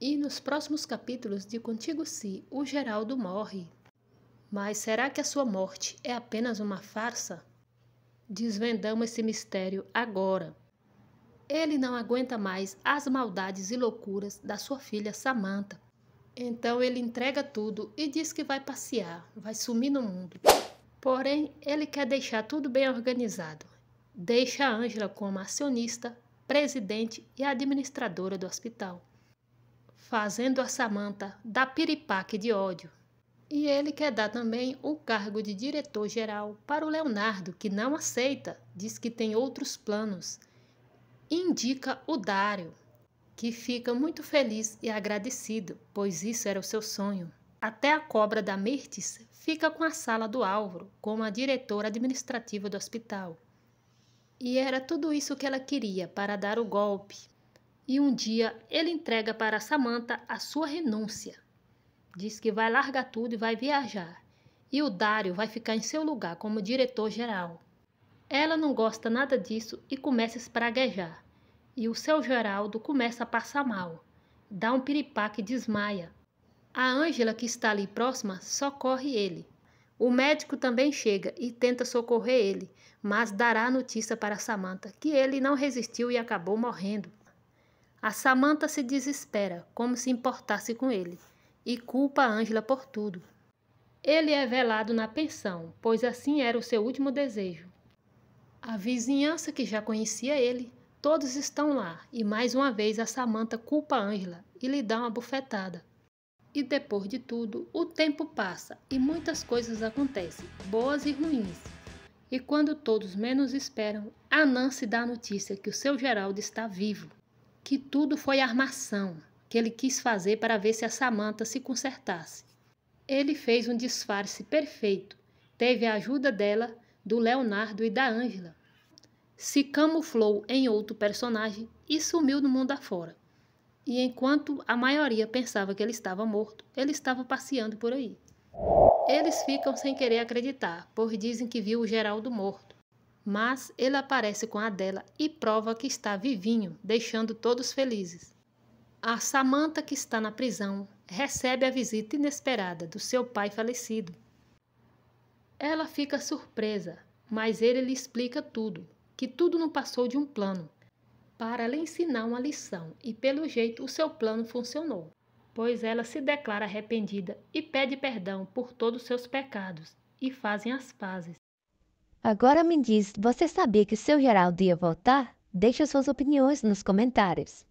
E nos próximos capítulos de Contigo Si, o Geraldo morre. Mas será que a sua morte é apenas uma farsa? Desvendamos esse mistério agora. Ele não aguenta mais as maldades e loucuras da sua filha Samantha. Então ele entrega tudo e diz que vai passear, vai sumir no mundo. Porém, ele quer deixar tudo bem organizado. Deixa a Ângela como acionista, presidente e administradora do hospital fazendo a Samanta da piripaque de ódio. E ele quer dar também o cargo de diretor-geral para o Leonardo, que não aceita, diz que tem outros planos. Indica o Dário, que fica muito feliz e agradecido, pois isso era o seu sonho. Até a cobra da Mirtes fica com a sala do Álvaro, como a diretora administrativa do hospital. E era tudo isso que ela queria para dar o golpe, e um dia ele entrega para Samantha a sua renúncia. Diz que vai largar tudo e vai viajar. E o Dário vai ficar em seu lugar como diretor-geral. Ela não gosta nada disso e começa a espraguejar. E o seu Geraldo começa a passar mal. Dá um piripaque e desmaia. A Ângela, que está ali próxima, socorre ele. O médico também chega e tenta socorrer ele, mas dará a notícia para Samantha que ele não resistiu e acabou morrendo. A Samantha se desespera, como se importasse com ele, e culpa a Ângela por tudo. Ele é velado na pensão, pois assim era o seu último desejo. A vizinhança que já conhecia ele, todos estão lá, e mais uma vez a Samantha culpa a Ângela e lhe dá uma bufetada. E depois de tudo, o tempo passa e muitas coisas acontecem, boas e ruins. E quando todos menos esperam, a se dá a notícia que o seu Geraldo está vivo que tudo foi armação que ele quis fazer para ver se a Samanta se consertasse. Ele fez um disfarce perfeito, teve a ajuda dela, do Leonardo e da Ângela. Se camuflou em outro personagem e sumiu no mundo afora. E enquanto a maioria pensava que ele estava morto, ele estava passeando por aí. Eles ficam sem querer acreditar, pois dizem que viu o Geraldo morto mas ele aparece com a dela e prova que está vivinho, deixando todos felizes. A Samantha, que está na prisão, recebe a visita inesperada do seu pai falecido. Ela fica surpresa, mas ele lhe explica tudo, que tudo não passou de um plano, para lhe ensinar uma lição, e pelo jeito o seu plano funcionou, pois ela se declara arrependida e pede perdão por todos os seus pecados, e fazem as pazes. Agora me diz, você sabia que o seu Geraldo ia voltar? Deixe suas opiniões nos comentários.